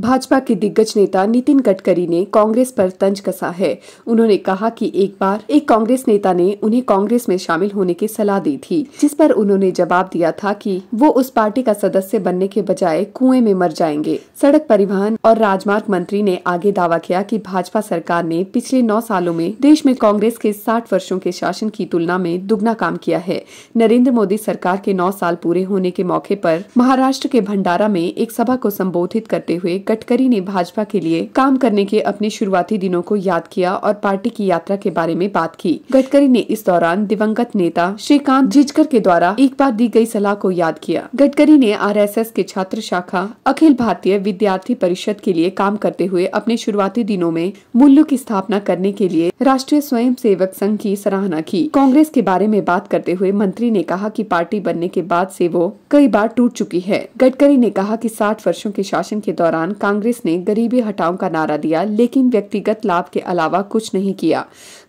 भाजपा के दिग्गज नेता नितिन गडकरी ने कांग्रेस पर तंज कसा है उन्होंने कहा कि एक बार एक कांग्रेस नेता ने उन्हें कांग्रेस में शामिल होने की सलाह दी थी जिस पर उन्होंने जवाब दिया था कि वो उस पार्टी का सदस्य बनने के बजाय कुएं में मर जाएंगे सड़क परिवहन और राजमार्ग मंत्री ने आगे दावा किया कि भाजपा सरकार ने पिछले नौ सालों में देश में कांग्रेस के साठ वर्षो के शासन की तुलना में दुगना काम किया है नरेंद्र मोदी सरकार के नौ साल पूरे होने के मौके आरोप महाराष्ट्र के भंडारा में एक सभा को संबोधित करते हुए गडकरी ने भाजपा के लिए काम करने के अपने शुरुआती दिनों को याद किया और पार्टी की यात्रा के बारे में बात की गडकरी ने इस दौरान दिवंगत नेता श्रीकांत झिझकर के द्वारा एक बार दी गई सलाह को याद किया गडकरी ने आर के छात्र शाखा अखिल भारतीय विद्यार्थी परिषद के लिए काम करते हुए अपने शुरुआती दिनों में मूल्यों की स्थापना करने के लिए राष्ट्रीय स्वयं सेवक संघ की सराहना की कांग्रेस के बारे में बात करते हुए मंत्री ने कहा कि पार्टी बनने के बाद से वो कई बार टूट चुकी है गडकरी ने कहा कि 60 वर्षों के शासन के दौरान कांग्रेस ने गरीबी हटाओ का नारा दिया लेकिन व्यक्तिगत लाभ के अलावा कुछ नहीं किया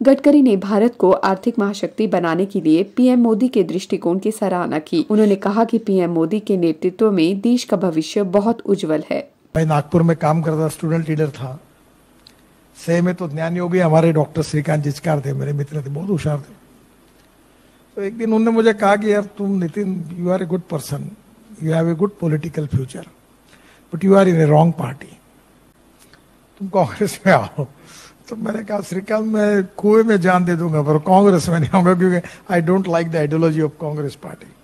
गडकरी ने भारत को आर्थिक महाशक्ति बनाने के लिए पीएम मोदी के दृष्टिकोण की सराहना की उन्होंने कहा कि पीएम मोदी के नेतृत्व में देश का भविष्य बहुत उज्जवल है मैं नागपुर में काम करता स्टूडेंट लीडर था सह में तो ज्ञान योगी हमारे डॉक्टर श्रीकांत जिचकार थे मेरे मित्र थे बहुत होशियार थे तो एक दिन उन्होंने मुझे कहा कि यार तुम Nitin you are a good person you have a good political future but you are in a wrong party तुम कांग्रेस में आओ तो मैंने कहा श्रीकांत मैं कुएं में जान दे दूंगा पर कांग्रेस में नहीं आऊंगा क्योंकि I don't like the ideology of Congress party